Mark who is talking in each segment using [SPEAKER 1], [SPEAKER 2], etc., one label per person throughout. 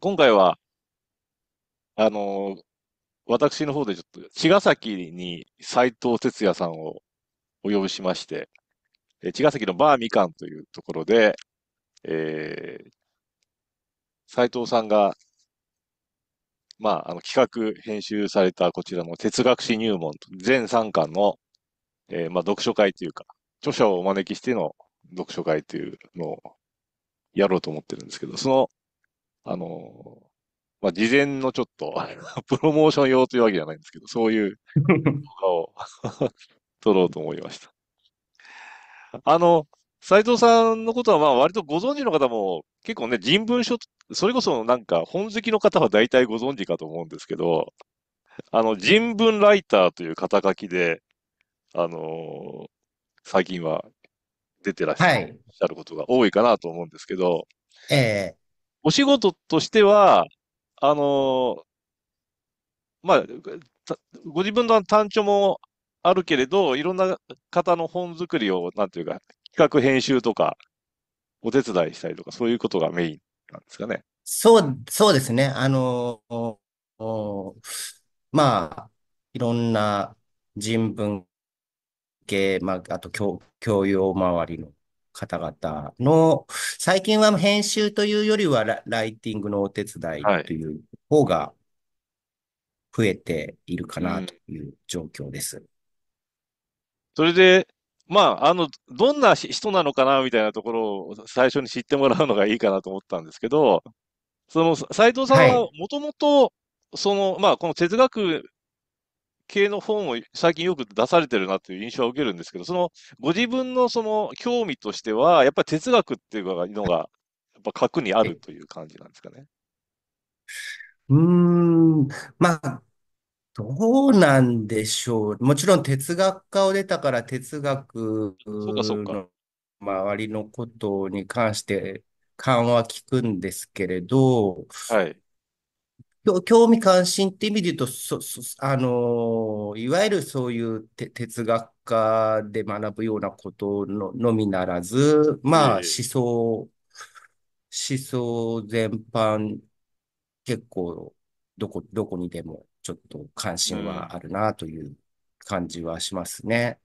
[SPEAKER 1] 今回は、あの、私の方でちょっと、茅ヶ崎に斎藤哲也さんをお呼びしまして、え茅ヶ崎のバーみかんというところで、えー、斎藤さんが、まあ、あの、企画、編集されたこちらの哲学史入門、全3巻の、えー、まあ、読書会というか、著者をお招きしての読書会というのをやろうと思ってるんですけど、そのあの、まあ、事前のちょっとプロモーション用というわけじゃないんですけど、そういう動画を 撮ろうと思いました。あの、斎藤さんのことは、まあ、割とご存知の方も、結構ね、人文書、それこそなんか、本好きの方は大体ご存知かと思うんですけど、あの、人文ライターという肩書きで、あのー、最近は出てらっしゃるゃることが多いかなと思うんですけど、ええお仕事としては、あの、まあ、ご自分の単調もあるけれど、いろんな方の本作りを、なんていうか、企画編集とか、お手伝いしたりとか、そういうことがメインなんですかね。
[SPEAKER 2] そう、そうですね。あの、まあ、いろんな人文系、まあ、あと教、教養周りの方々の、最近は編集というよりはライティングのお手伝いという方が増えているかなという状況です。はい
[SPEAKER 1] それで、まあ、あの、どんな人なのかなみたいなところを最初に知ってもらうのがいいかなと思ったんですけど、その、斎藤さんはもともと、その、まあ、この哲学系の本を最近よく出されてるなという印象を受けるんですけど、そのご自分のその興味としては、やっぱり哲学っていうのが、やっぱ核にあるという感じなんですかね。
[SPEAKER 2] うーん、まあ、どうなんでしょう。もちろん哲学科を出たから哲学の周りのことに関して感は聞くんですけれど、はい。興味関心って意味で言うと、そそあのいわゆるそういうて哲学科で学ぶようなことののみならず、まあ、思想、思想全般、結構、どこ、どこにでも、ちょっと関心はあるなという感じはしますね。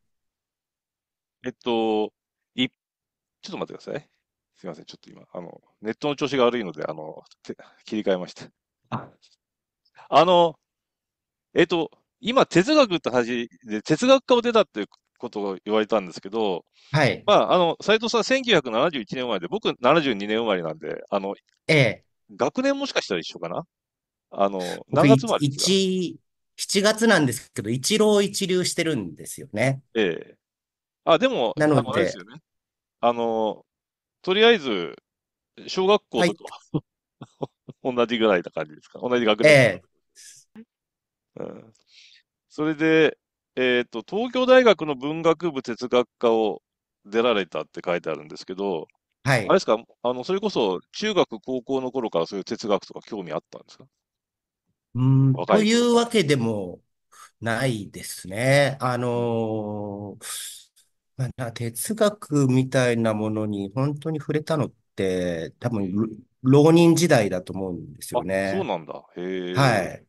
[SPEAKER 1] えっと、い、ちょっと待ってください。すみません。ちょっと今、あの、ネットの調子が悪いので、あの、て切り替えました。あの、えっと、今、哲学って話で、哲学家を出たってことを言われたんですけど、はい。まあ、あの、斎藤さん1971年生まれで、僕72年生まれなんで、あの、ええ。学年もしかしたら一緒かなあの、何月生まれ
[SPEAKER 2] ですか7月なんですけど、一浪一流してるんですよね。
[SPEAKER 1] ええ。あ、でも、なので、ど。ね、あのとりあえず、小学校とか、同じぐらいな感じですか同じ学年、ええ、うん。それで、えっ、ー、と、東京大学の文学部哲学科を出られたって書いてあるんですけど、はい。あれですか、あの、それこそ中学、高校の頃からそういう哲学とか興味あったんですかうん、というわけで
[SPEAKER 2] もないですね。あのー、まあ、哲学みたいなものに本当に触れたのって、多分浪人時代だと思うんです
[SPEAKER 1] よね。そうなんだ。へえ。はい。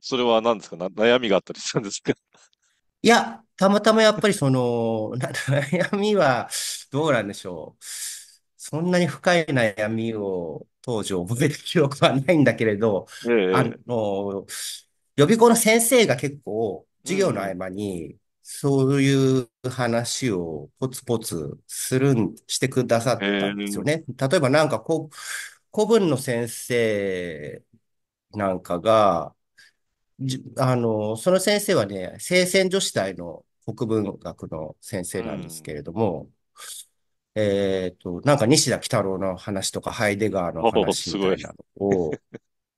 [SPEAKER 1] それは何ですかな悩みがあったりしたんですか
[SPEAKER 2] いや、たまたまやっぱりその、な悩みはどうなんでしょう。そんなに深い悩みを当時覚える記憶はないんだけれど、ええあの、予備校の先生が結構授業の合間に、そういう話をポツポツするん、してくださったんですよね。例えばなんかこう、古文の先生なんかが、じあの、その先生はね、聖戦女子大の国文学の先生なんですけれども、うん、えっ、ー、と、なんか西田北太郎の話とかハイデガーの話みたいなのを、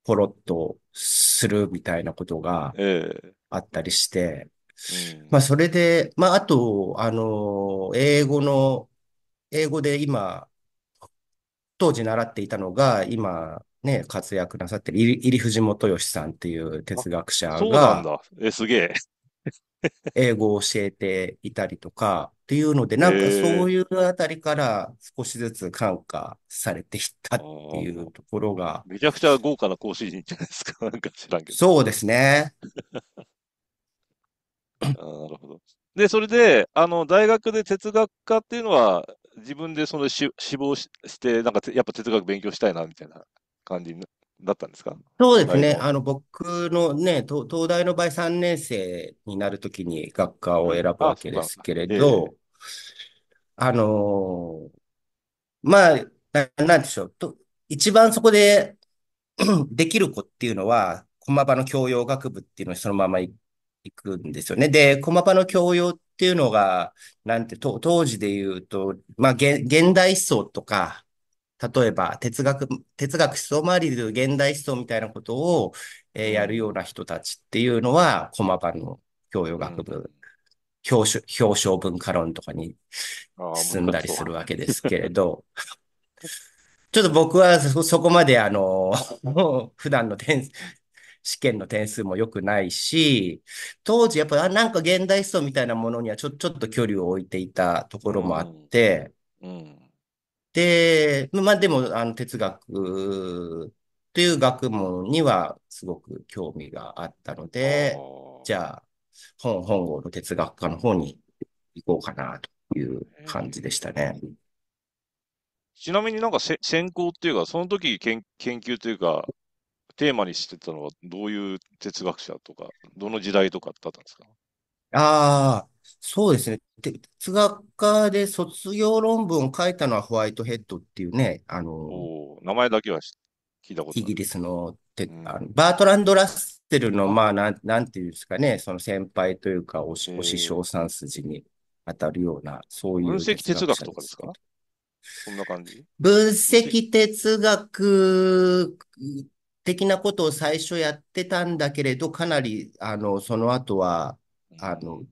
[SPEAKER 2] ポロッとするみたいなことがあったりして、まあ、それで、まあ、あと、あの、英語の、英語で今、当時習っていたのが、今、ね、活躍なさってる入藤元義さんっていう哲学者そうなんが、だ。え、すげえ。英語を教えていたりとか、っていうので、なんかえそういうあたりから少しずつ感化されていったっていうところが、
[SPEAKER 1] めちゃくちゃ豪華な講師陣じゃないですか。なんか知らんけ
[SPEAKER 2] ど。そうですね。
[SPEAKER 1] なるほど。で、それで、あの、大学で哲学科っていうのは、自分でそのし志望しして、なんかやっぱ哲学勉強したいな、みたいな感じだったんですか
[SPEAKER 2] そうですね。あの、僕のね、東大の場合3年生になるときに学科を選ぶわけですけれど、あ、えー、のまあ、なんでしょう。と一番そこで できる子っていうのは、駒場の教養学部っていうのにそのまま行っいくんですよね。で、駒場の教養っていうのが、なんて、当時で言うと、まあ、現代思想とか、例えば哲学、哲学思想周りでいう現代思想みたいなことを、えー、やるような人たちっていうのは、駒場の教養学部、うん、表彰文化論とかに進んだりするわけですけれど、ちょっと僕はそこまであの、普段の試験の点数も良くないし、当時やっぱ、りなんか現代思想みたいなものにはちょ、ちょっと距離を置いていたところもあって、うん。で、まあでも、あの、哲学という学問にはすごく興味があったので、じゃあ、本、本郷の哲学科の方に行こうかなという感じでしたね。
[SPEAKER 1] ちなみになんかせ、専攻っていうか、その時研究というか、テーマにしてたのは、どういう哲学者とか、どの時代とかだったんですか
[SPEAKER 2] ああ、そうですね。哲学科で卒業論文を書いたのはホワイトヘッドっていうね、あの、名前だけは聞いたことイギリスの、て、うん、あのバートランド・ラッセルの、まあなん、なんていうんですかね、その先輩というかお、お師匠さん筋に当たるような、そういう分析哲学とかで
[SPEAKER 1] すかそんな感じ
[SPEAKER 2] 分析哲学的なことを最初やってたんだけれど、かなり、あの、その後は、あの、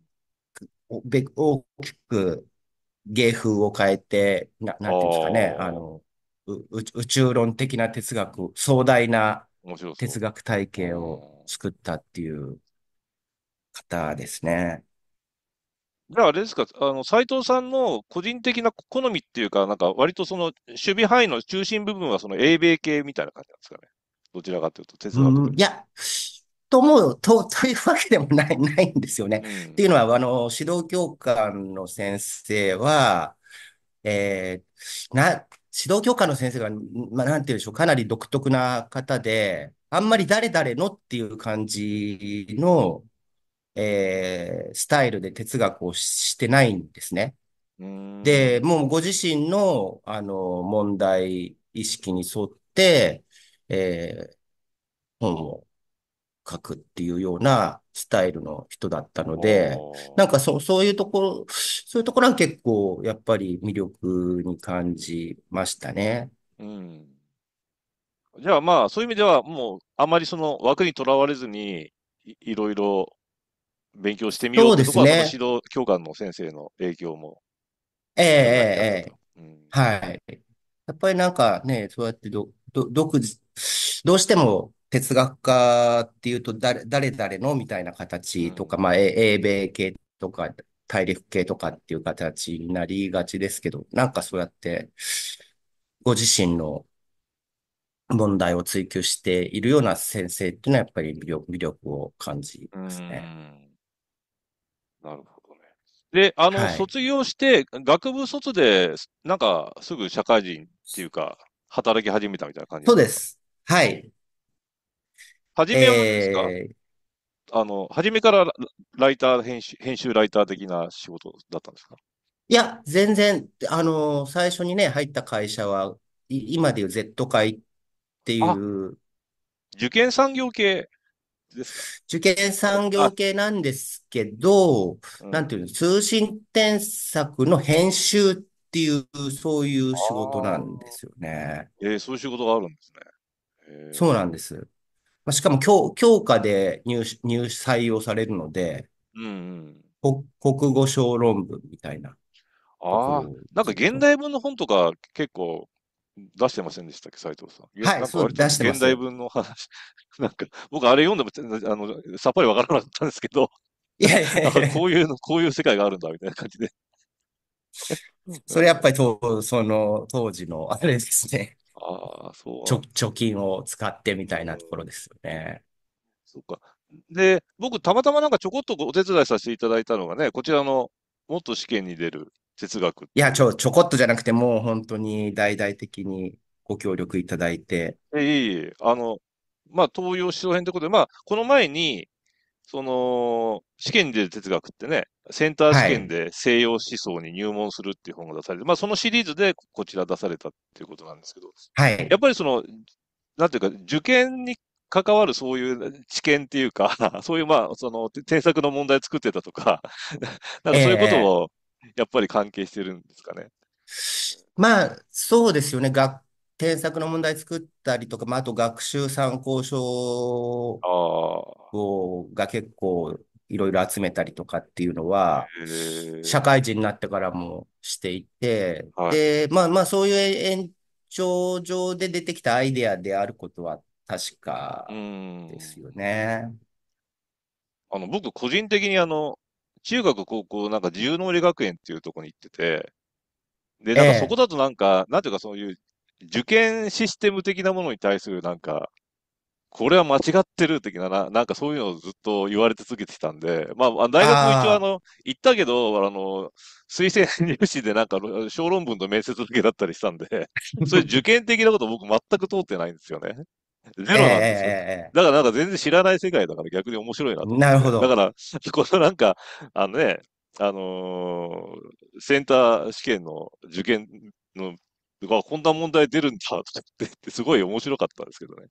[SPEAKER 2] 大きく芸風を変えて、ななんていうんですかね、あの、宇宙論的な哲学、壮大な哲学体系を作ったっていう方ですね。
[SPEAKER 1] じゃあ、あれですか、あの、斎藤さんの個人的な好みっていうか、なんか、割とその、守備範囲の中心部分は、その、英米系みたいな感じなんですかね。どちらかというと、哲
[SPEAKER 2] 学、うん、いや、と思うと、というわけでもない、ないんですよね。うん、っていうのは、あの、指導教官の先生は、えー、な、指導教官の先生が、まあ、なんていうんでしょう、かなり独特な方で、あんまり誰々のっていう感じの、えー、スタイルで哲学をしてないんですね。で、もうご自身の、あの、問題意識に沿って、えー、本を書くっていうようなスタイルの人だったので、なんかそそういうところ、そういうところは結構やっぱり魅力に感じましたね。
[SPEAKER 1] うん。じゃあまあ、そういう意味ではもう、あまりその枠にとらわれずにい、いろいろ勉強してみようとね、指導教官の先生の影響も。
[SPEAKER 2] ええええ、うん、はい。やっぱりなんかね、そうやってど、ど、独自、どうしても哲学家っていうと誰、誰々のみたいな形とか、まあ、英米系とか、大陸系とかっていう形になりがちですけど、なんかそうやって、ご自身の問題を追求しているような先生っていうのはやっぱり魅力魅力を感じますね。
[SPEAKER 1] なるほどね。で、あの、はい、卒業して、学部卒で、なんかすぐ社会人っていうか、働き始めたみたいな感じそうで
[SPEAKER 2] す。はい。
[SPEAKER 1] 初めはですかえーあの、初めからライター編集、編集ライター的な仕事だったんですか
[SPEAKER 2] いや、全然、あの、最初にね、入った会社は、い今でいう Z 会っていあう、受験産業系です受験産業系なんですけど、なんていうの、通信添削の編集っていう、そういう仕事なんですよね。
[SPEAKER 1] えーそういう仕事があるんですね。
[SPEAKER 2] そうなんです。まあ、しかも教、教科で入入採用されるので、うん、国語小論文みたいな。ああ、
[SPEAKER 1] なんか現代文の本とか結構出してませんでしたっけ、斉藤さん。はい、そう、出してます。現代文の話。なんか、僕あれ読んでも、あの、さっぱりわからなかったんですけど、いやいやいやこういうこういう世界があるんだ、みたいな感じで。それやっぱりその、当時の、あれですね。ああ、そう。貯、貯金を使ってみたいなところですよね。そっか。で、僕、たまたまなんかちょこっとお手伝いさせていただいたのがね、こちらの、もっと試験に出る哲学。
[SPEAKER 2] いや、ちょ、ちょこっとじゃなくて、もう本当に大々的にご協力いただいて。
[SPEAKER 1] えいえいえ、あの、まあ、東洋思想編ということで、まあ、この前に、その、試験で哲学ってね、センター試験で西洋思想に入門するっていう本が出されて、はい、まあそのシリーズでこちら出されたっていうことなんですけど、はい。やっぱりその、なんていうか、受験に関わるそういう知見っていうか、そういうまあ、その、添削の問題作ってたとか、なんかそういうことを、やっぱり関係してるんですかね。えー
[SPEAKER 2] まあ、そうですよね。学添削の問題作ったりとか、まあ、あと学習参考書をが結構いろいろ集めたりとかっていうのは、社会人になってからもしていて、はい、で、まあまあそういう延長上で出てきたアイデアであることは
[SPEAKER 1] 確かですよね。あの、僕個人的にあの、中学高校なんか自由の森学園っていうとこに行ってて、で、なんかそこだとなんか、えなんていうかそういう受験システム的なものに対するなんか、これは間違ってる的なな、なんかそういうのをずっと言われ続けてきたんで、まあ、大学も一応あの、行ったけど、あの、推薦入試でなんか 小論文と面接受けだったりしたんで、そういう受験的なこと僕全く通ってないんですよね。ゼロなんですよ、えー。だからなんか全然知らない世界だから逆に面白いなと。なるほど。だから、このなんか、あのね、あのー、センター試験の受験のわ、こんな問題出るんだとって、すごい面白かったですけどね。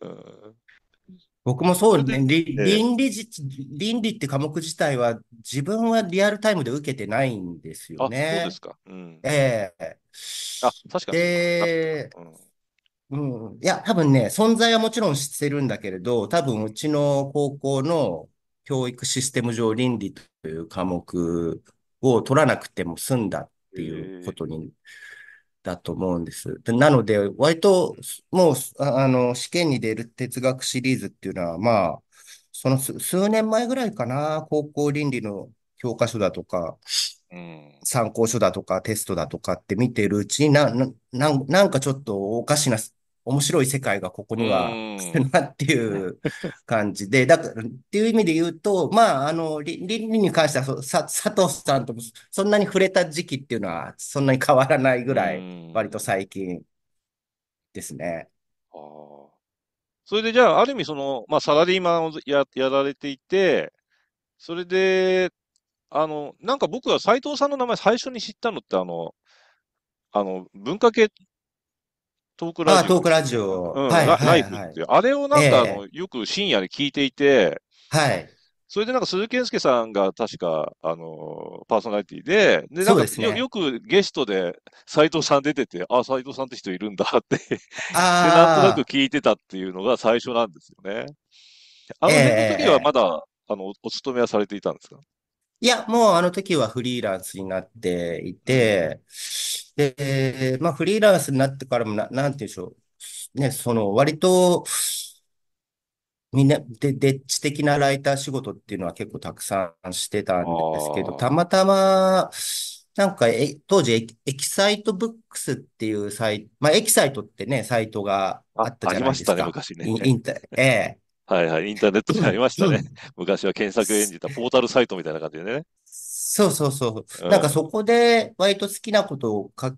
[SPEAKER 1] うん、
[SPEAKER 2] 僕もそうね、倫理じ、倫理って科目自体は自分はリアルタイムで受けてないんですよね。そうですか。
[SPEAKER 1] うん、ええ
[SPEAKER 2] ー、あ、確かに。で、うん、うん、いや、多分ね、存在はもちろん知ってるんだけれど、多分うちの高校の教育システム上倫理という科目を取らなくても済んだっていうことにだと思うんです。でなので、割と、もう、あの、試験に出る哲学シリーズっていうのは、まあ、その数数年前ぐらいかな、高校倫理の教科書だとか、うん、参考書だとかテストだとかって見てるうちにな、な、ななんかちょっとおかしな面白い世界がここには あるなっていう感じで、だから、っていう意味で言うと、まあ、あの、倫理に関しては佐藤さんとそんなに触れた時期っていうのは、そんなに変わらないぐらい、割と最近ですね。
[SPEAKER 1] あそれでじゃあ、ある意味、その、まあ、サラリーマンをややられていて、それで、あの、なんか僕は斎藤さんの名前最初に知ったのって、あの、あの、文化系トークラジオ。あ、トークラジオ。うん、はい、はい、ライフって。あれをなんか、あの、よく深夜に聞いていて、はい。それでなんか鈴木健介さんが確か、あのー、パーソナリティで、で、なんか、ね、よくゲストで斎藤さん出てて、あ、斎藤さんって人いるんだって で、なんとなく聞いてたっていうのが最初なんですよね。
[SPEAKER 2] あの時
[SPEAKER 1] はまだ、えー、あの、お勤めはされていたんですか
[SPEAKER 2] いや、もうあの時はフリーランスになっていて、で、まあ、フリーランスになってからもな、なんて言うんでしょう。ね、その、割と、みんな、で、でっち的なライター仕事っていうのは結構たくさんしてたんですけど、たまたま、なんかえ、当時エキ、エキサイトブックスっていうサイト、まあ、エキサイトってね、サイトがあったじゃないですか。ありましたね、昔ね。インタ、
[SPEAKER 1] ええ。はいはい、インターネットにありましたね。昔は検索エンジン、ポータルサイトみたいな感じでね。
[SPEAKER 2] そうそうそう。なんかそこで割と好きなことを書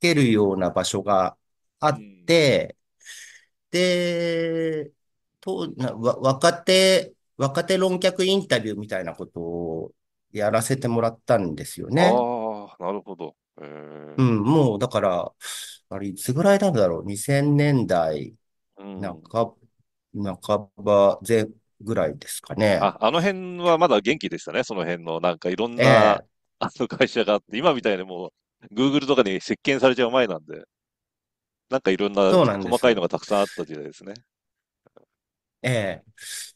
[SPEAKER 2] けるような場所があって、で、と、な、若手、若手論客インタビューみたいなことをやらせてもらったんですよね。
[SPEAKER 1] ああ、なるほど。えー、うん、
[SPEAKER 2] もうだから、あれいつぐらいなんだろう、2000年代うん。半ば、半ば前、ぐらいですかね。あ、
[SPEAKER 1] あの辺はまだ元気でしたね、その辺の。なんかいろんな、あの会社があって、今みたいにもう、Google とかに石鹸されちゃう前なんで、なんかいろんな細かいのがたくさんあった時代ですね。
[SPEAKER 2] ええ。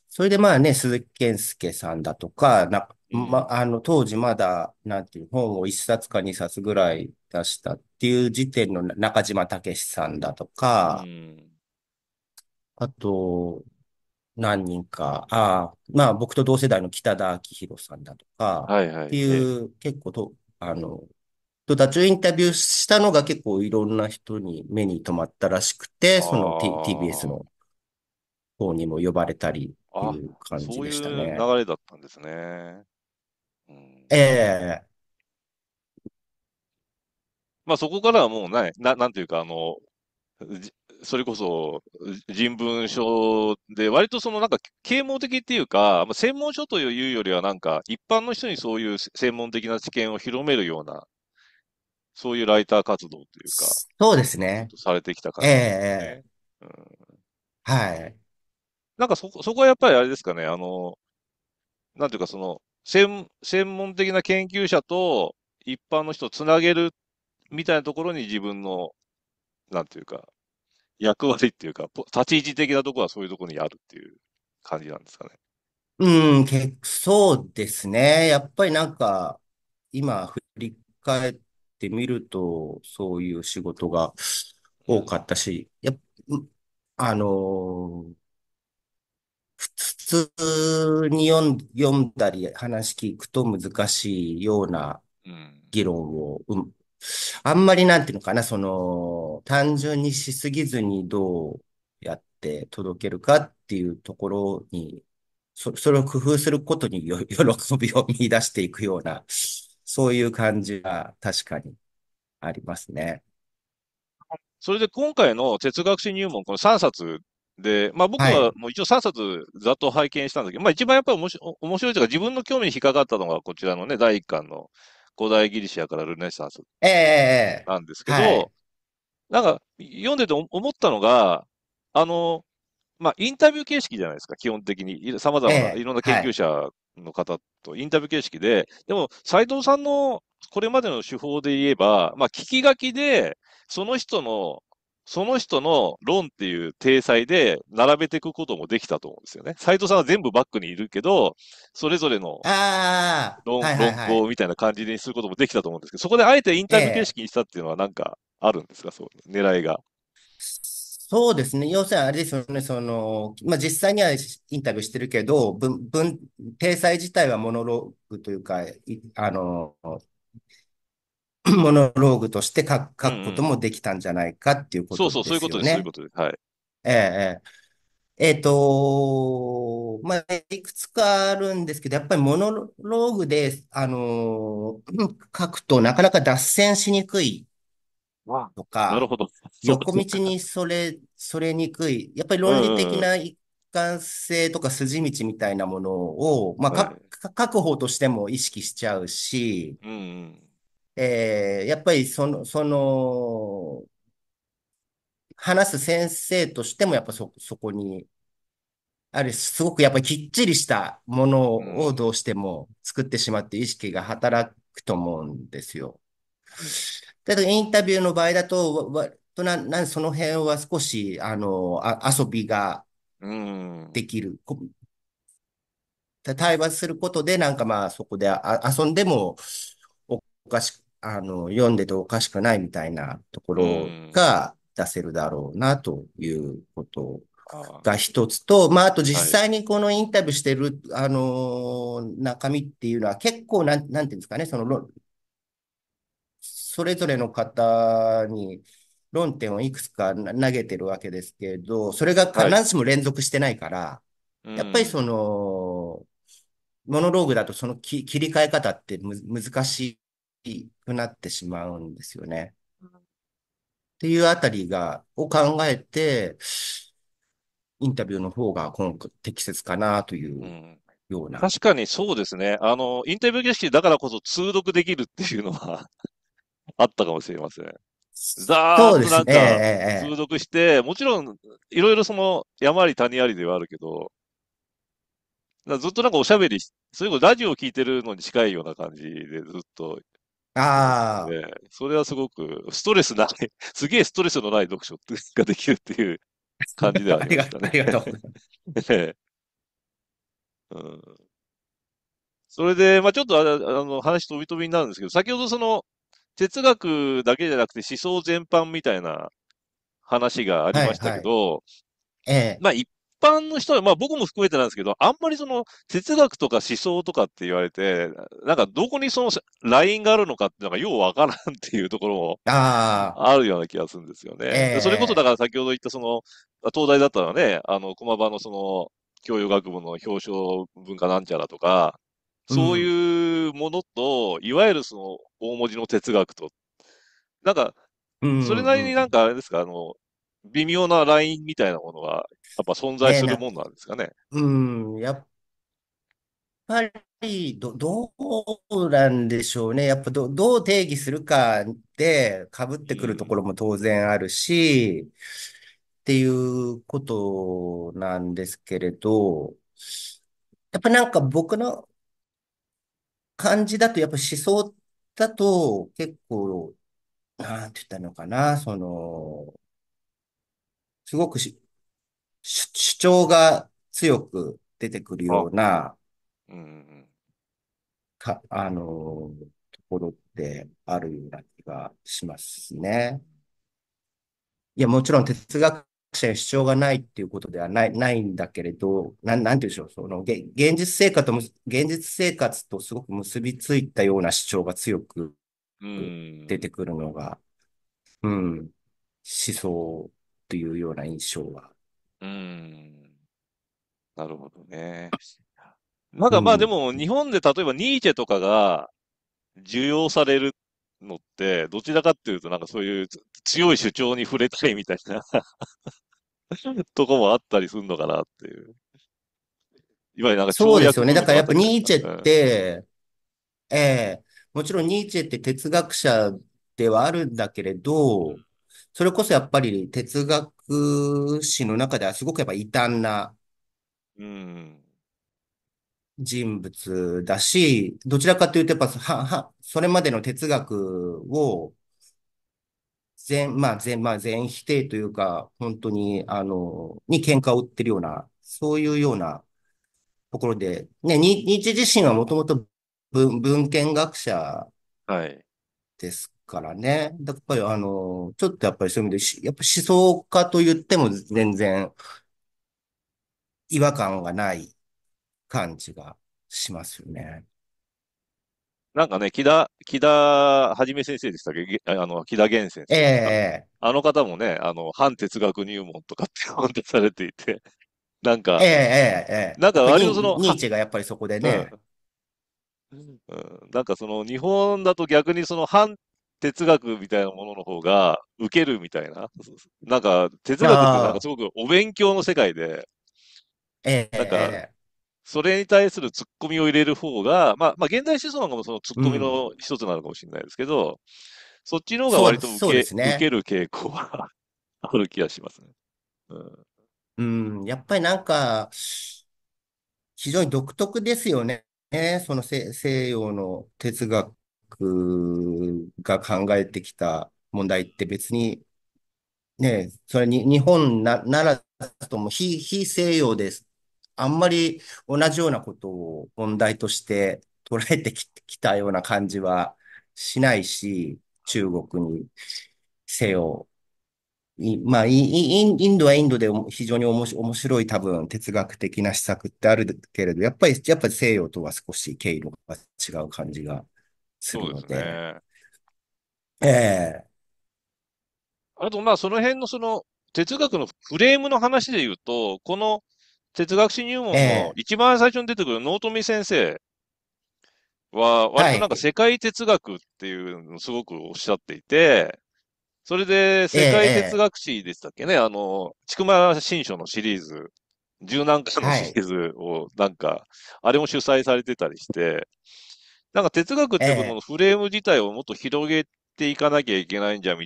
[SPEAKER 2] それでまあね、鈴木健介さんだとか、なま、あの、当時まだ、なんていう、本を一冊か二冊ぐらい出したっていう時点の中島武さんだとうか、ん。あと、何人か、あまあ僕と同世代の北田明宏さんだとか、はいはい、っていう結構と、あの、ダチョウインタビューしたのが結構いろんな人に目に留まったらしくて、その、T、TBS の方にも呼ばれたりっていう感じでしたね。そういう流
[SPEAKER 1] れだったんですね。うん、ええまあそこからはもうない、ななんていうか、あの、それこそ人文書で、割とそのなんか啓蒙的っていうか、専門書というよりはなんか一般の人にそういう専門的な知見を広めるような、そういうライター活動というか、
[SPEAKER 2] そうですね。
[SPEAKER 1] されてきた感じね。ええーうん、はい。なんかそ、そこはやっぱりあれですかね、あの、なんていうかその、専、専門的な研究者と一般の人をつなげるみたいなところに自分の、なんていうか、役割っていうか、立ち位置的なところはそういうところにあるっていう感じなんですかね。
[SPEAKER 2] うん、け、そうですね。やっぱりなんか、今振り返ってみると、そういう仕事が多かったし、やあのー、普通に読ん、読んだり話聞くと難しいような議論を、うん、あんまりなんていうのかな、その、単純にしすぎずにどうやって届けるかっていうところに、そ、それを工夫することによ 喜びを見出していくような、そういう感じが確かにありますね。
[SPEAKER 1] それで今回の哲学史入門、この3冊で、まあ僕はもう一応3冊ざっと拝見したんだけど、はい、まあ一番やっぱり面白いというか自分の興味に引っかかったのがこちらのね、第1巻の古代ギリシアからルネサンスなんですけど、なんか読んでて思ったのが、あの、まあ、インタビュー形式じゃないですか、基本的に。さざまな、いろんな研究者の方とインタビュー形式で、でも、斎藤さんのこれまでの手法で言えば、まあ、聞き書きで、その人のその人の論っていう体裁で並べていくこともできたと思うんですよね。斎藤さんは全部バックにいるけど、それぞれの論,、
[SPEAKER 2] は
[SPEAKER 1] いはいはい、論みたいな感じにすることもできたと思うんですけど、そこであえてインタビュー形式にしたっていうのはなんかあるんですか、えー、そう狙いが。
[SPEAKER 2] そうですね。要するにあれですよね。その、まあ、実際にはインタビューしてるけど、文、文、体裁自体はモノローグというか、あの、モノローグとして書くこともできたんじゃないかっていうことですね、うん。そうそう、そういうことです。そういうことです。はい。えええっ、ー、と、まあ、いくつかあるんですけど、やっぱりモノローグで、あのー、書くとなかなか脱線しにくい
[SPEAKER 1] とか、なるほど。横
[SPEAKER 2] 道にそれ、それにくい。やっぱり論理的な一貫性とか筋道みたいなものを、まあ、はい、書く方としても意識しちゃうし、うんえー、やっぱりその、その、話す先生としてもやっぱそ、そこに、あるすごくやっぱりきっちりしたものをどうしても作ってしまって意識が働くと思うんですよ。だえばインタビューの場合だと、わとな、な、その辺は少し、あの、あ遊びができる。対話することで、なんかまあそこであ遊んでもおかしくあの、読んでておかしくないみたいなところが出せるだろうなということが一つと、まあ、あと実際にこのインタビューしてる、あの、中身っていうのは結構なん、なんていうんですかね、その、それぞれの方に論点をいくつか投げてるわけですけど、それが必ずしも連続してないから、やっぱりその、モノローグだとその切り替え方って難しくなってしまうんですよね。っていうあたりが、を考えて、インタビューの方が今回適切かなというよう
[SPEAKER 1] な。確かにそうですね。あの、インタビュー形式だからこそ通読できるっていうのは あったかもしれません。ざーっとなんか通読して、ね、もちろん、いろいろその山あり谷ありではあるけど、ずっとなんかおしゃべり、それこそラジオを聞いてるのに近いような感じでずっとああ、ね。それはすごく、ストレスない、すげえストレスのない読書ができるっていう感じではありました ありがとうございます。ねうん、それで、まあちょっとあの話飛び飛びになるんですけど、先ほどその哲学だけじゃなくて思想全般みたいな話がありましたけど、はいええ、まあ一般の人は、まあ僕も含めてなんですけど、あんまりその哲学とか思想とかって言われて、なんかどこにそのラインがあるのかっていうのがようわからんっていうところも
[SPEAKER 2] あ
[SPEAKER 1] るような気がするんですよね。えー、それこそだから先ほど言ったその、東大だったらね、あの、駒場のその、教養学部の表彰文化なんちゃらとか、そういうものと、うん、いわゆるその大文字の哲学と、なんか、それなりになんかあれですか、あの、微妙なラインみたいなものが、やっぱ存在するもんなんですかね。
[SPEAKER 2] うん、やっぱりど、どうなんでしょうね。やっぱど、どう定義するかで被ってくるところも当然あるし、うん、っていうことなんですけれど、やっぱなんか僕の感じだと、やっぱ思想だと結構、なんて言ったのかな、その、すごくし主張が強く出てくるような、うん、か、あのところってあるような気がしますね。いや、もちろん哲学者に主張がないっていうことではない、ないんだけれど、なん、なんて言うんでしょう、その、現実生活と、現実生活とすごく結びついたような主張が強く
[SPEAKER 1] 出
[SPEAKER 2] てくるのが、うん、うん、思想というような印象は。う
[SPEAKER 1] ん。なるほどね。なんかまあでも、日本で例えばニーチェとかが受容されるのって、どちらかっていうと、なんかそういう強い主張に触れたいみたいな とこもあったりするのかなっていう。いわゆるなんかそうですよね。だからやっぱニーチェって、
[SPEAKER 2] ええー、もちろんニーチェって哲学者ではあるんだけれど、うんそれこそやっぱり哲学史の中ではすごくやっぱ異端なうん人物だし、どちらかというとやっぱは、は、それまでの哲学を全、まあ全、まあ全否定というか、本当に、あの、に喧嘩を売ってるような、そういうようなところで、ね、ニーチ自身はもともと文、文献学者はい。ですからね。だからやっぱりあの、ちょっとやっぱりそういう意味で、やっぱ思想家と言っても全然違和感がない感じがしますよね。
[SPEAKER 1] なんかね、木田、木田はじめ先生でしたっけあの、木田源先生えええあの方もね、あの、反哲学入門とかって本でされていて、なんええか、ええなんか割とその、ニーチェがやっぱりそこでね、うん。うんなんかその日本だと逆にその反哲学みたいなものの方が受けるみたいな、なんか哲学ってなんかすごくお勉強の世界で、えなんか、それに対するツッコミを入れる方が、まあ、まあ、現代思想なんかもそのツッコミの一つなのかもしれないですけど、うん、そっちの方が割と受け,、ね、受ける傾向は ある気がしますね。う
[SPEAKER 2] ん、うん、やっぱりなんか、非常に独特ですよね。ね、その西洋の哲学国が考えてきた問題って別に、ね、それに日本ならずとも非非西洋です。あんまり同じようなことを問題として捉えてきたような感じはしないし、中国にせよ。まあ、インドはインドで非常に面白い多分哲学的な施策ってあるけれど、やっぱり、やっぱり西洋とは少し経
[SPEAKER 1] 路が違う感じがするので。でね、ええあと、まあ、その辺のその、哲学のフレームの話で言うと、この哲学史入門の一番最初に出てくる納富先生は、割となんか世界哲学っていうのをすごくおっしゃっていて、それで世界哲学史でしたっけね、あの、ちくま新書のシリーズ、十何回のシリーズをなんか、あれも主催されてたりして、なんか哲学ってこののフレーム自体をもっと広げていかなきゃいけないんじゃ、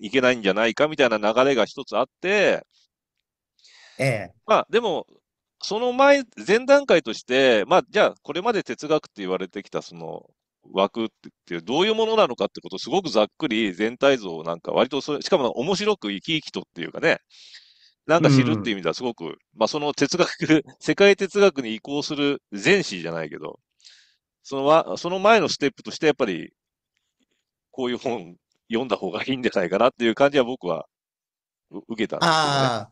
[SPEAKER 1] いけないんじゃないかみたいな流れが一つあって、ええ。まあでも、その前、前段階として、まあじゃあこれまで哲学って言われてきたその枠ってどういうものなのかってことをすごくざっくり全体像をなんか割とそれ、しかも面白く生き生きとっていうかね、なんか知るっていう意味ではすごく、まあその哲学、世界哲学に移行する前史じゃないけど、そのその前のステップとして、やっぱり、こういう本読んだ方がいいんじゃないかなっていう感じは僕は受けたんですね。
[SPEAKER 2] あ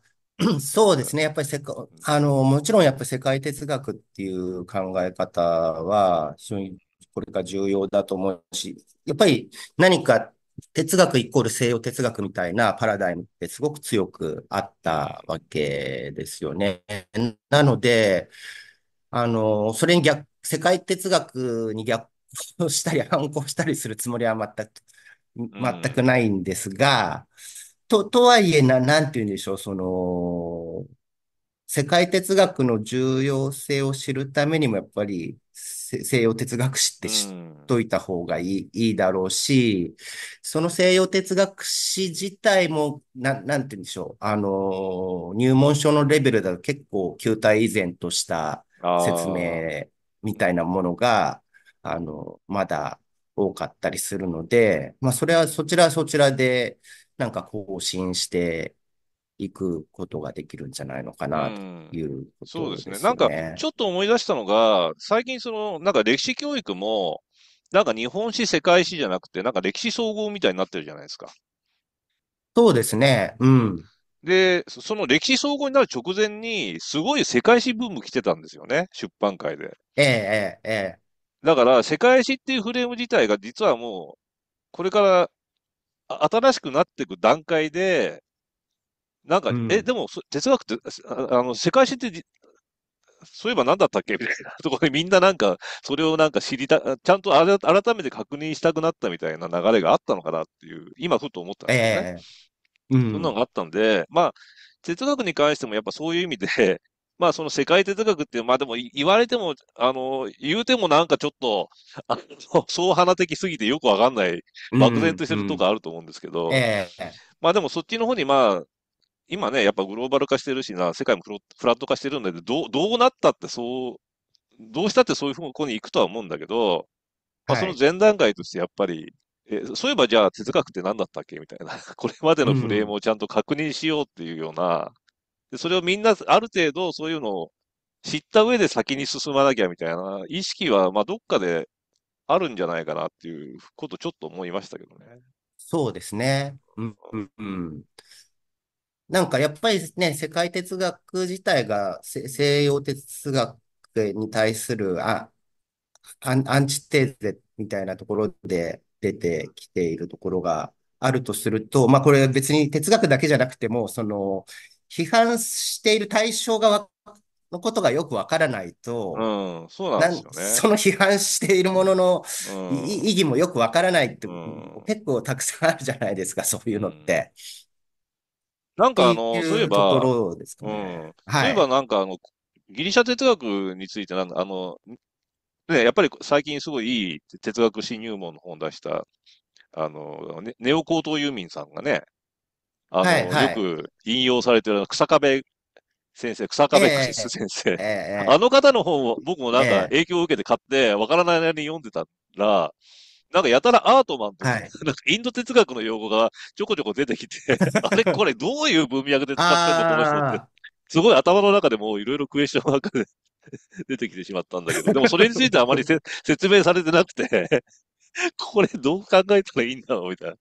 [SPEAKER 2] あ、そうですね。やっぱりせか、あの、もちろんやっぱり世界哲学っていう考え方は、非常にこれが重要だと思うし、やっぱり何か哲学イコール西洋哲学みたいなパラダイムってすごく強くあったわけですよね。なので、あの、それに逆世界哲学に逆行したり反抗したりするつもりは全く、全くないんですが、と、とはいえな、なんて言うんでしょう、その、世界哲学の重要性を知るためにもやっぱり西洋哲学史って知っといた方がいいうん、いいだろうし、その西洋哲学史自体も、ななんて言うんでしょう、あの、入門書のレベルだと結構球体依然とした説明みたいなものが、あの、まだ多かったりするので、まあ、それはそちらそちらで、なんか更新していくことができるんじゃないの
[SPEAKER 1] かなということですね。そうですね。なんか、ちょっと思い出したのが、最近その、なんか歴史教育も、なんか日本史、世界史じゃなくて、なんか歴史総合みたいになってるじゃないですか。
[SPEAKER 2] そうですね。うん。
[SPEAKER 1] で、その歴史総合になる直前に、すごい世界史ブーム来てたんですよね、出版界で。
[SPEAKER 2] ええ、ええ、
[SPEAKER 1] ええ。だから、世界史っていうフレーム自体が実はもう、これから新しくなっていく段階で、なんか、うん、え、でも、哲学って、あの、世界史ってそういえば何だったっけみたいなところでみんななんか、それをなんか知りた、ちゃんと改めて確認したくなったみたいな流れがあったのかなっていう、今ふと思ったんですね。そんなのがあったんで、まあ、哲学に関してもやっぱそういう意味で、まあその世界哲学って、まあでも言われても、あの、言うてもなんかちょっと、あの、総花的すぎてよくわかんない、漠然としてるとこあると思うんですけど、えまあでもそっちの方にまあ、今ね、やっぱグローバル化してるしな、世界もフラット化してるんで、どう、どうなったってそう、どうしたってそういう方向に行くとは思うんだけど、まあ、その前段階としてやっぱり、えそういえばじゃあ哲学って何だったっけみたいな、これまでのフレームをちゃんと確認しようっていうような、でそれをみんなある程度そういうのを知った上で先に進まなきゃみたいな意識は、まあ、どっかであるんじゃないかなっていうことちょっと思いましたけどね。そうです
[SPEAKER 2] ね。うん、うん、なんかやっぱりね、世界哲学自体が西洋哲学に対するあアンチテーゼみたいなところで、出てきているところがあるとすると、まあこれ別に哲学だけじゃなくても、その、批判している対象がのことがよくわからないと、その批判しているものの、うん、意義もよくわからないって、うん、結構たくさんあるじゃないですか、そういうのって。
[SPEAKER 1] なんかあの、そういえば、とね。そういえばなんかあの、ギリシャ哲学についてなんか、あの、で、やっぱり最近すごいいい哲学新入門の本出した、あの、ネオ高等ユーミンさんがね、
[SPEAKER 2] あの、はいはい、よ
[SPEAKER 1] く引用されてる草壁先生、草壁クシス先
[SPEAKER 2] 生。えーえー、あの
[SPEAKER 1] 方の本を僕もなんか影響を受けて買って、わからないなりに読んでたら、なんかやたらアートマンと、はい、なんかインド哲学の用語がちょこちょこ出てきて、あれこれどういう文脈で使ってるのこの人って。すごい頭の中でもいろいろクエスチョンの中で 出てきてしまったんだけど、でもそれについてあまり 説明されてなくて、これどう考えたらいいんだろうみたいな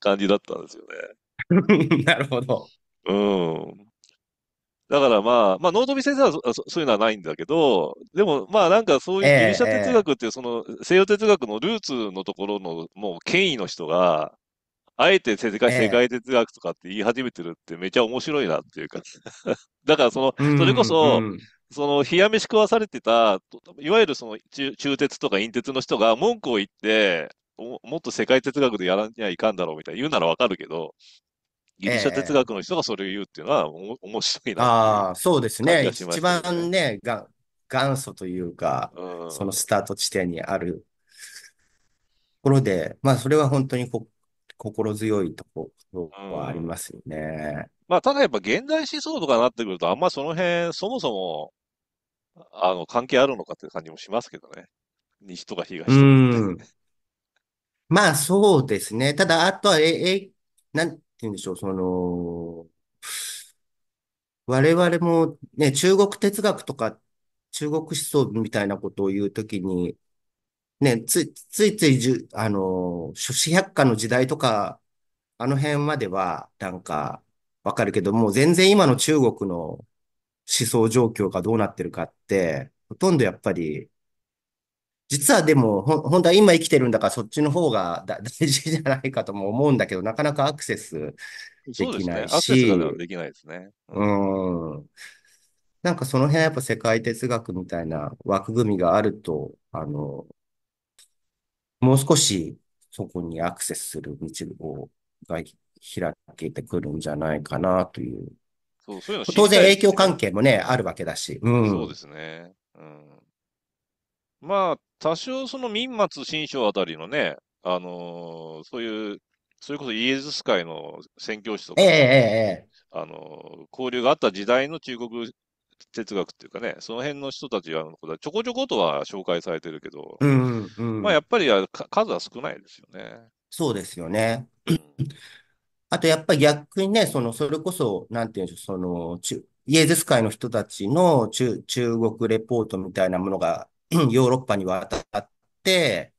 [SPEAKER 1] 感じだったんですよね。なるほど。うん。だからまあ、まあ、能富先生はそういうのはないんだけど、でもまあなんかそういうギリシャ哲学っていうその西洋哲学のルーツのところのもう権威の人が、あえて世界、世界哲学とかって言い始めてるってめちゃ面白いなっていうかだからその、それこそ、その冷や飯食わされてた、いわゆるその中中鉄とか陰鉄の人が文句を言って、もっと世界哲学でやらにはいかんだろうみたいな言うならわかるけど、ギリシャ哲学の人がそれを言うっていうのはお、面白いな、ね、ああ、
[SPEAKER 2] そうですね。一番ねが、元祖というか、うん、そのスタート地点にあるところで、まあ、それは本当にこ心強いところはありますよね。
[SPEAKER 1] まあ、ただやっぱ現代思想とかになってくると、あんまその辺、そもそもあの、関係あるのかって感じもしますけどね。西とか東
[SPEAKER 2] とか、まあ、そうですね。ただ、あとは、え、え、なんて言うんでしょう、その、我々もね、中国哲学とか、中国思想みたいなことを言うときに、ね、つ、ついついじゅ、あの、諸子百科の時代とか、あの辺までは、なんか、わかるけども、全然今の中国の思想状況がどうなってるかって、ほとんどやっぱり、実はでも、ほ、本当は今生きてるんだからそっちの方がだ大事じゃないかとも思うんだけど、なかなかアクセスでそうできすなね。いアクセスがし、で
[SPEAKER 1] きないですね。
[SPEAKER 2] ううん。なんかその辺はやっぱ世界哲学みたいな枠組みがあると、あの、もう少しそこにアクセスする道を、開けてくるんじゃないかなという
[SPEAKER 1] そうそういうの当然影響関
[SPEAKER 2] 係もね、あるわけだし。うん、そうで
[SPEAKER 1] すね。うん、まあ、多少その民末新章あたりのね、あのー、そういう、それこそイエズス会の宣教師とか、ええええ、あのー、交流があった時代の中国哲学っていうかね、その辺の人たちは、ちょこちょことは紹介されてるけど、
[SPEAKER 2] うんうん、まあやっ
[SPEAKER 1] ぱり数は少ないですよね。
[SPEAKER 2] そうですよね。あとやっぱり逆にね、その、それこそ、なんていうんでしょう、その、中、イエズス会の人たちの中、中国レポートみたいなものが ヨーロッパに渡って、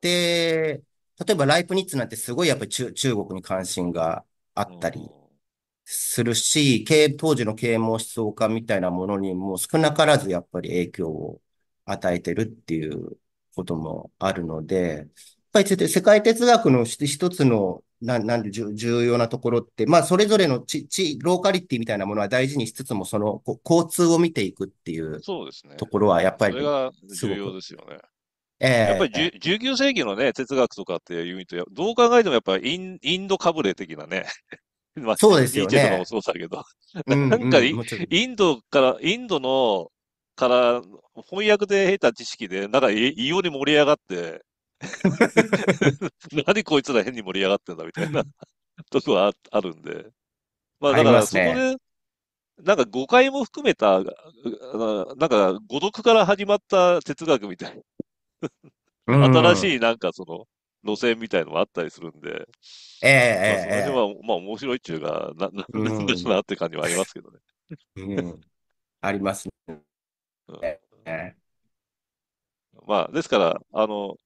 [SPEAKER 2] で、例えばライプニッツなんてすごいやっぱり中、中国に関心があったりするし、当時の啓蒙思想家みたいなものにも少なからずやっぱり影響を与えてるっていうこともあるので、やっぱり世界哲学の一つのななんで重要なところって、まあ、それぞれのちちローカリティみたいなものは大事にしつつも、そのこ交通を見ていくっていうそうですね。ところはやっぱり、それが重要ですよね。えー、やっぱ
[SPEAKER 1] り、19世紀のね、哲学とかっていうと、どう考えてもやっぱりインインドかぶれ的なね。まあ、そうですよね。もそうだけど。なんか、うんうん、インドから、インドの、から、翻訳で得た知識で、なんか異様に盛り上がって、何こいつら変に盛り上がってんだみたいな とこはあるんで。まあだからそこで、なんか誤解も含めた、なんか誤読から始まった哲学みたいな、新しいなんかその路線みたいのもあったりするんで、
[SPEAKER 2] ええー、まあ、それでは、
[SPEAKER 1] まあ面白いっちゅうが、な、なんですなって感じはありますけどね。うん、ありますね。うん、まあ、ですから、あの、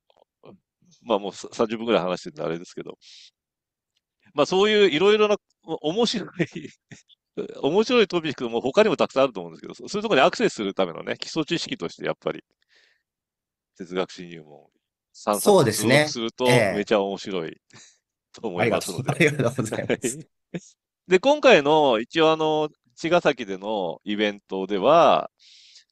[SPEAKER 1] まあもう30分くらい話してるんであれですけど、まあそういういろいろな面白い 面白いトピックも他にもたくさんあると思うんですけど、そういうところにアクセスするためのね、基礎知識としてやっぱり、哲学史入門、3冊すね。するとめちゃ面白い、えと思いますので。ありがとうございます。で、今回の一応あの、茅ヶ崎でのイベントでは、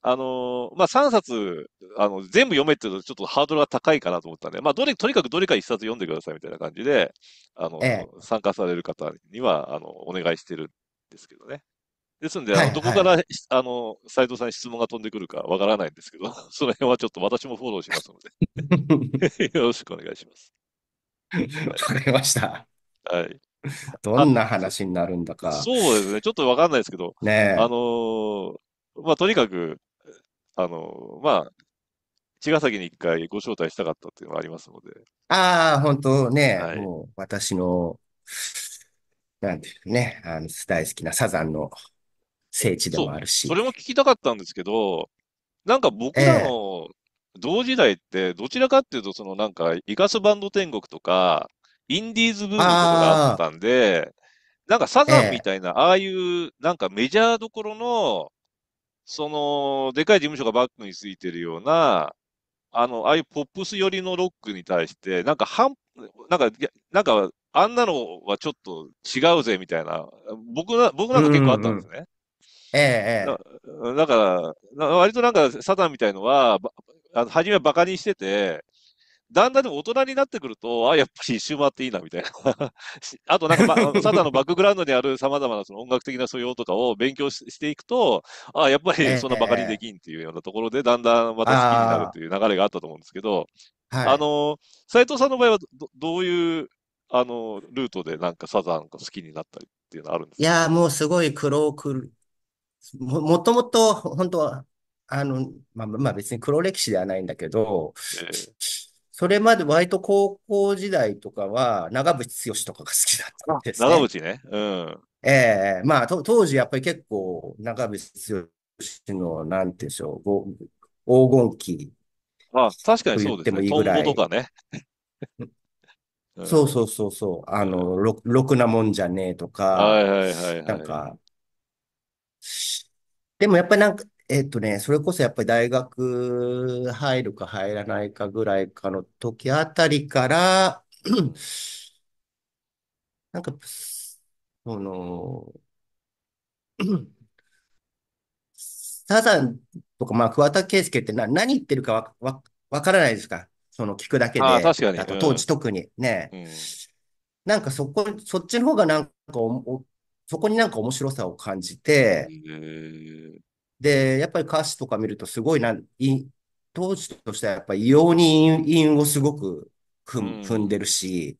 [SPEAKER 1] あの、まあ、3冊、あの、全部読めっていうとちょっとハードルが高いかなと思ったんで、まあ、どれ、とにかくどれか1冊読んでくださいみたいな感じで、あの、ええ、参加される方には、あの、お願いしてるんですけどね。ですんで、あのどこから、あの、斎藤さんに質問が飛んでくるかわからないんですけど、その辺はちょっと私もフォローしますので、よろしくお願いします。わかりました。はい。
[SPEAKER 2] どんな話になるんだか。そうで
[SPEAKER 1] すね。ちょっとわかんないですけど、ねあのー、まあ、とにかく、あの、まあ、茅ヶ崎に一回ご招待したかったっていうのはありますので。
[SPEAKER 2] ああ、本当ね、はい、もう私の、なんていうね、あの大好きなサザンの聖地でもある
[SPEAKER 1] し。それも聞きたかったんですけど、なんか僕らの同時代って、どちらかっていうと、そのなんか、イカスバンド天国とか、インディーズブームとかがあったんで、なんかサザンみたいな、ああいうなんかメジャーどころのその、でかい事務所がバックについてるような、あの、ああいうポップス寄りのロックに対して、なんか半、なんか、なんか、あんなのはちょっと違うぜ、みたいな、僕な、僕なんか結構あったんですね。ええ、んええ、だから、割となんか、サタンみたいのは、あの初めはバカにしてて、だんだんでも大人になってくると、あ、やっぱり一周回っていいな、みたいな。あとなんか、ま、サタのバックグラウンドにある様々なその音楽的な素養とかを勉強していくと、あ、やっぱりそんなバカにできんっていうようなところで、だんだんまた好きになるっていう流れがあったと思うんですけど、はい、あの、斎藤さんの場合はど、どういう、あの、ルートでなんかサザンが好きになったりっていうのはあるんで
[SPEAKER 2] すかいや、もうすごい苦労くも、もともと、本当は、あの、まあ、まあ別に黒歴
[SPEAKER 1] 史ではないんだけど、えー
[SPEAKER 2] それまで割と高校時代とかは、長渕剛とかが好きだっ
[SPEAKER 1] たんですね。長渕ね。うん。
[SPEAKER 2] ええー、まあ、当時やっぱり結構、長渕剛の、なんてうんでしょう、黄金期。
[SPEAKER 1] まあ、確かにそうですね。もいいぐらい。とかね。
[SPEAKER 2] そうそうそうそう。あの、ろ、ろくなもんじゃねえとか、はいはいはいはい、なんか、でもやっぱりなんか、えっとね、それこそやっぱり大学入るか入らないかぐらいかの時あたりから、なんか、その、サザンとか、まあ、桑田佳祐ってな何言ってるかわ、わ、わからないですか。その聞くだけああ、で、確かに。あと当時特にね。うん。なんかそこ、そっちの方がなんかおおそこになんか面白さを感じて、で、やっぱり歌詞とか見るとすごいな、い当時としてはやっぱり異様に韻韻をすごく踏んでるし、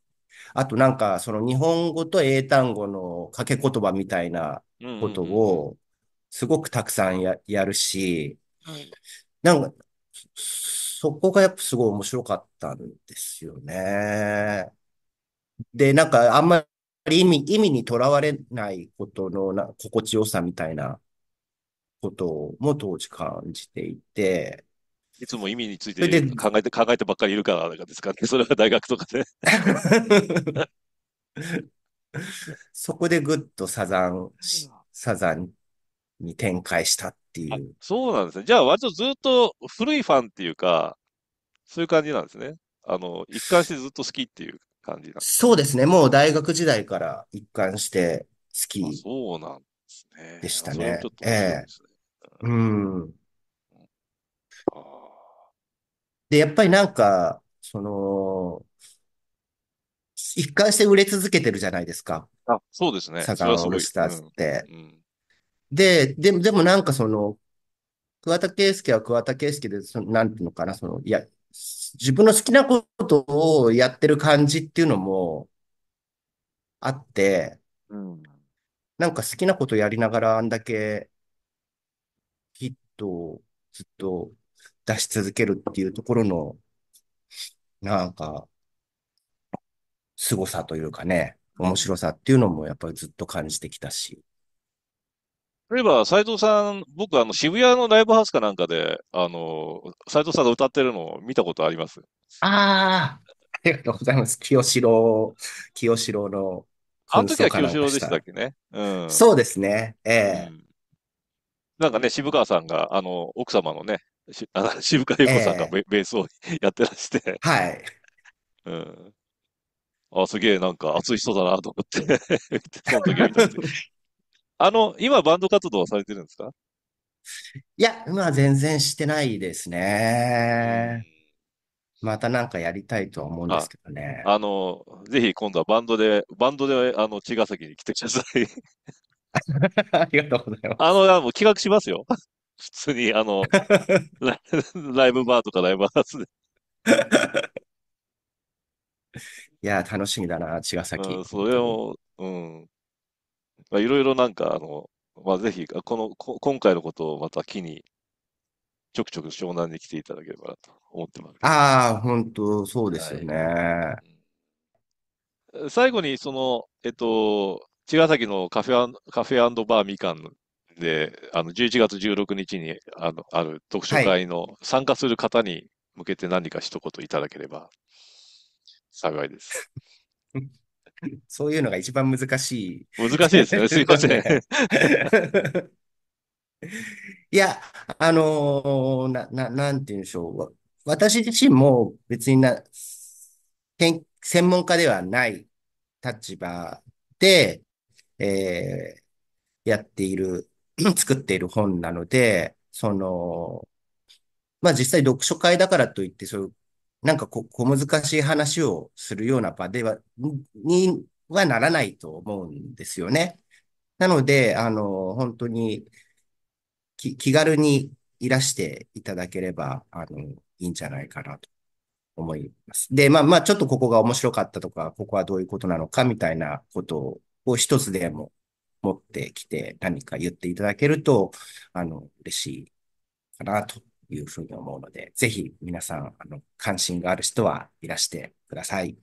[SPEAKER 2] あとなんかその日本語と英単語の掛け言葉みたいなことをすごくたくさんややるし、なんかそこがやっぱすごい面白かったんですよね。で、なんかあんまり意味意味にとらわれないことのな心地よさみたいなことも当時感じてい
[SPEAKER 1] て、いつも意味について考えて、考えてばっかりいるからですかね。それは大学とかで。そこでぐっとサザン、サザンに展開したっていう。そうなんですね。じゃあ割とずっと古いファンっていうか、そういう感じなんですね。あの、一貫してずっと好きっていう感じなんですそ
[SPEAKER 2] うですね。もう大学時代から一貫して好き。
[SPEAKER 1] そうなんですね。
[SPEAKER 2] でしたね。ね。ええうん。で、やっぱりなんか、その、一貫して売れ続けてるじゃないですか。
[SPEAKER 1] あ、そうですね。サそれはザンオールごい。スターズっん。て。うん。
[SPEAKER 2] で、でも、でもなんかその、桑田佳祐は桑田佳祐で、その、なんていうのかな、その、いや、自分の好きなことをやってる感じっていうのもあって、うん。なんか好きなことやりながらあんだけと、ずっと出し続けるっていうところの、なんか、凄さというかね、面白さっていうのもやっぱりずっと感じてきたし。
[SPEAKER 1] 例えば、斎藤さん、僕、あの、渋谷のライブハウスかなんかで、あの、斎藤さんが歌ってるのを見たことあります
[SPEAKER 2] ああ、ありがとうございます。清志郎、清志郎の。
[SPEAKER 1] あの時は清志郎でしたっけね。うん。そうで
[SPEAKER 2] すね。ええーうん
[SPEAKER 1] なんかね、渋川さんが、あの、奥様のね、しあの 渋川栄子さんがベ,、ースをやってらして、はい。うん。あ、すげえ、なんか熱い人だなと思ってその時は見たであの、今バンド活動はされてるんですか
[SPEAKER 2] いや、まあ全然してないですね。またなんかやりたいとは思うんですけど
[SPEAKER 1] ね。あの、ぜひ今度はバンドで、バンドで、あの、茅ヶ崎に来てください。ありがとうございます。あの、あの企画しますよ。普通に、あの、ラ イライブバーとかライブハウスで。
[SPEAKER 2] いや楽しみだな、茅ヶ崎。うん、そ
[SPEAKER 1] れを、うん。まあ、いろいろなんか、あの、まあ、ぜひ、この、こ、今回のことをまた機に、ちょくちょく湘南に来ていただければなと思ってま
[SPEAKER 2] す。ああ、本当そうですよね。
[SPEAKER 1] 最後に、その、えっと、茅ヶ崎のカフェカフェバーみかんで、あの11月16日にあのある読書会の参加する方に向けて何か一言いただければ幸いです。
[SPEAKER 2] そういうのが一番難しい。難しいですね。すいません。いや、あのー、な、な、なんて言うんでしょう。私自身も別にな、専門家ではない立場で、えー、やっている、作っている本なので、その、まあ実際読書会だからといって、そういう、なんか小難しい話をするような場では、にはならないと思うんですよね。なので、あの、本当に気軽にいらしていただければ、あの、いいんじゃないかなと思います。で、まあまあ、ちょっとここが面白かったとか、ここはどういうことなのかみたいなことをを一つでも持ってきて何か言っていただけると、あの、嬉しいかなというふうに思うので、ぜひ皆さん、あの、関心がある人はいらしてください。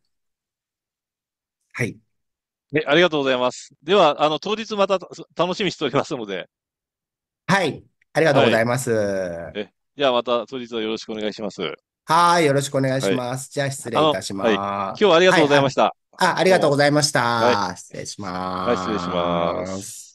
[SPEAKER 2] はい。
[SPEAKER 1] ね、ありがとうございます。では、あの、当日また楽しみにしておりますので。はい。ありがとうございます。はい、じゃあまた当日はよろしくお願いします。
[SPEAKER 2] はい。よろしくお願いします。はい、じゃあ失礼いたします、はい、今日はありがとうございました。あ、ありがとうございました。はい、失
[SPEAKER 1] 礼します。はい、失礼します。